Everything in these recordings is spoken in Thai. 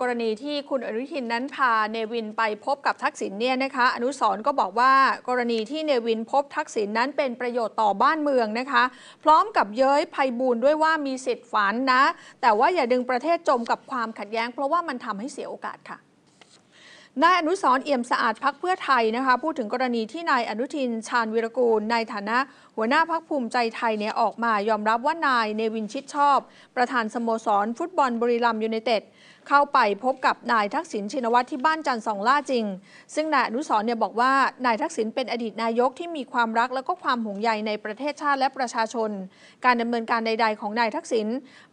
กรณีที่คุณอนุทินนั้นพาเนวินไปพบกับทักษิณเนี่ยนะคะอนุสรก็บอกว่า กรณีที่เนวินพบทักษิณนั้นเป็นประโยชน์ต่อบ้านเมืองนะคะ พร้อมกับเย้ยภัยบูนด้วยว่ามีสิทธิ์ฝันนะ แต่ว่าอย่าดึงประเทศจมกับความขัดแย้ง เพราะว่ามันทำให้เสียโอกาสค่ะนายอนุสรเอี่ยมสะอาดพักเพื่อไทยนะคะพูดถึงกรณีที่นายอนุทิน ชาญวิรกูล ในฐานะ หัวหน้าพักภูมิใจไทยเนี่ยออกมา ยอมรับว่านายเนวินชิดชอบ ประธานสโมสร ฟุตบอลบุรีรัมยูไนเต็ดเข้าไปพบกับนายทักษิณชินวัตรที่บ้านจันทร์สองล่าจริง ซึ่งนายอนุสรเนี่ยบอกว่านายทักษิณเป็นอดีตนายกที่มีความรักและก็ความห่วงใยในประเทศชาติและประชาชน การดำเนินการใด ๆของนายทักษิณ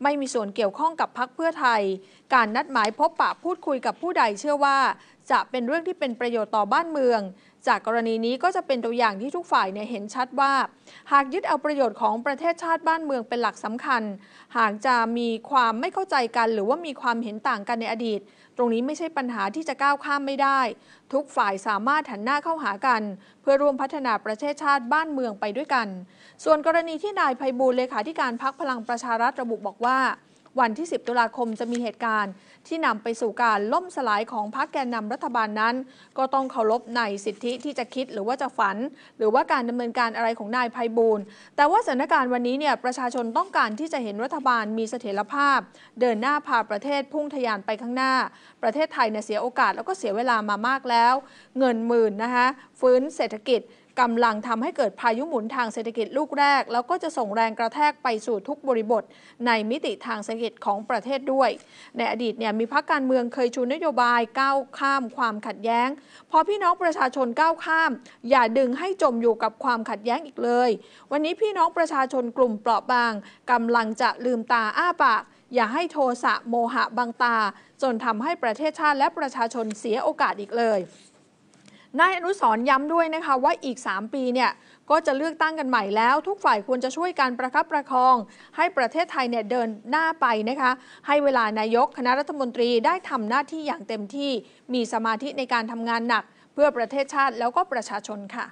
ไม่มีส่วนเกี่ยวข้องกับพรรคเพื่อไทย การนัดหมายพบปะพูดคุยกับผู้ใดเชื่อว่าจะเป็นเรื่องที่เป็นประโยชน์ต่อบ้านเมืองจากกรณีนี้ก็จะเป็นตัวอย่างที่ทุกฝ่ายเนี่ยเห็นชัดว่า หากยึดเอาประโยชน์ของประเทศชาติบ้านเมืองเป็นหลักสำคัญหากจะมีความไม่เข้าใจกันหรือว่ามีความเห็นต่างกันในอดีต ตรงนี้ไม่ใช่ปัญหาที่จะก้าวข้ามไม่ได้ ทุกฝ่ายสามารถหันหน้าเข้าหากัน เพื่อร่วมพัฒนาประเทศชาติบ้านเมืองไปด้วยกัน ส่วนกรณีที่นายไพบูลเลขาธิการพักพลังประชารัฐระบุบอกว่าวันที่ 10ตุลาคมจะมีเหตุการณ์ ที่นำไปสู่การล่มสลายของพรรคแกนนำรัฐบาลนั้น ก็ต้องเคารพในสิทธิที่จะคิดหรือว่าจะฝัน หรือว่าการดำเนินการอะไรของนายภัยบูลแต่ว่าสถานการณ์วันนี้เนี่ยประชาชนต้องการที่จะเห็นรัฐบาลมีเสถียรภาพ เดินหน้าพาประเทศพุ่งทะยานไปข้างหน้า ประเทศไทยเนี่ยเสียโอกาสแล้วก็เสียเวลามามากแล้ว เงินหมื่นนะคะฟื้นเศรษฐกิจกำลังทำให้เกิดพายุหมุนทางเศรษฐกิจลูกแรก แล้วก็จะส่งแรงกระแทกไปสู่ทุกบริบทในมิติทางเศรษฐกิจของประเทศด้วย ในอดีตเนี่ยมีพรรคการเมืองเคยชูนโยบายก้าวข้ามความขัดแย้งพอพี่น้องประชาชนก้าวข้าม อย่าดึงให้จมอยู่กับความขัดแย้งอีกเลย วันนี้พี่น้องประชาชนกลุ่มเปราะบางกำลังจะลืมตาอ้าปากอย่าให้โทสะโมหะบังตาจนทำให้ประเทศชาติและประชาชนเสียโอกาสอีกเลยนายอนุสรย้ำด้วยนะคะว่าอีก 3 ปีเนี่ยก็จะเลือกตั้งกันใหม่แล้วทุกฝ่ายควรจะช่วยการประคับประคองให้ประเทศไทยเนี่ยเดินหน้าไปนะคะ ให้เวลานายกคณะรัฐมนตรีได้ทำหน้าที่อย่างเต็มที่ มีสมาธิในการทำงานหนักเพื่อประเทศชาติแล้วก็ประชาชนค่ะ